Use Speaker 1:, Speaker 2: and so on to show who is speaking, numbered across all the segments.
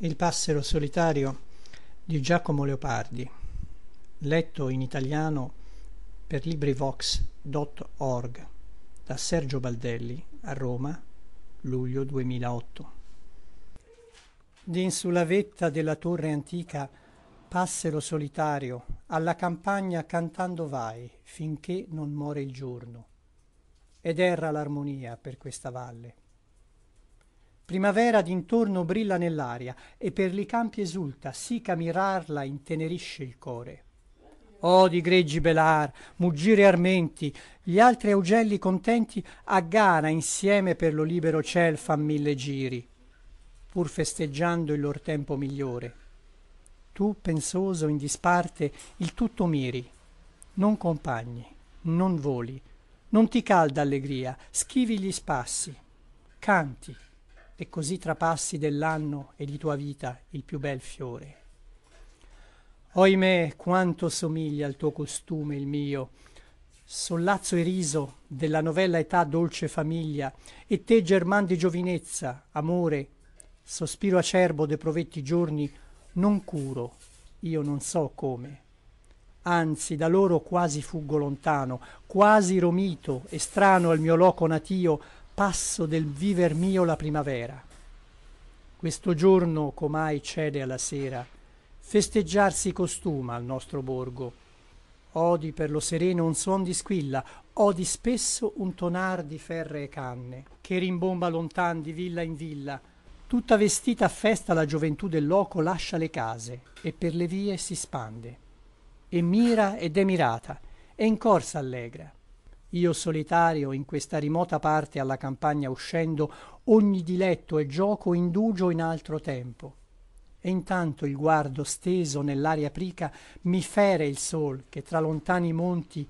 Speaker 1: il passero solitario letto in italiano per da sergio baldelli a roma luglio din sulla vetta della torre antica passero solitario alla campagna cantando vai finché non more il giorno ed erra l'armonia per questa valle primavera d'intorno brilla nell'aria e per li campi esulta sì ch'a mirarla intenerisce il core oh di greggi belar muggire armenti gli altri augelli contenti a gara insieme per lo libero ciel fan mille giri pur festeggiando il lor tempo migliore tu pensoso in disparte il tutto miri non compagni non voli non ti calda allegria schivi gli spassi canti e così trapassi dell'anno e di tua vita il più bel fiore oimè quanto somiglia al tuo costume il mio sollazzo e riso della novella età dolce famiglia e te german di giovinezza amore sospiro acerbo de provetti giorni non curo io non so come anzi da loro quasi fuggo lontano quasi romito e strano al mio loco natio passo del viver mio la primavera questo giorno com'ai cede alla sera festeggiar si costuma al nostro borgo odi per lo sereno un suon di squilla odi spesso un tonar di ferree canne che rimbomba lontan di villa in villa tutta vestita a festa la gioventù del loco lascia le case e per le vie si spande e mira ed è mirata e in cor s'allegra io solitario in questa rimota parte alla campagna uscendo ogni diletto e gioco indugio in altro tempo e intanto il guardo steso nell'aria aprica mi fere il sol che tra lontani monti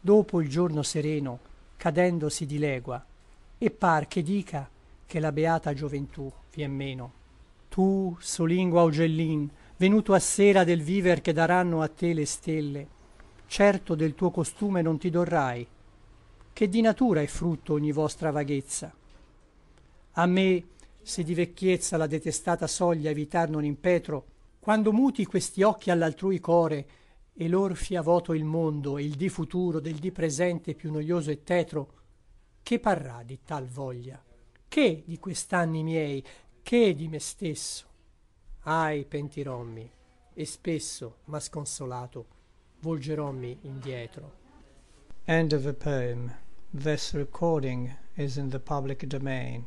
Speaker 1: dopo il giorno sereno cadendo si dilegua e par che dica che la beata gioventù vien meno tu solingua augellin venuto a sera del viver che daranno a te le stelle certo del tuo costume non ti dorrai che di natura è frutto ogni vostra vaghezza a me se di vecchiezza la detestata soglia evitar non impetro quando muti questi occhi all'altrui core e lor fia voto il mondo e il dì futuro del dì presente più noioso e tetro che parrà di tal voglia che di quest'anni miei che di me stesso ahi pentirommi e spesso ma sconsolato volgerommi indietro This recording is in the public domain.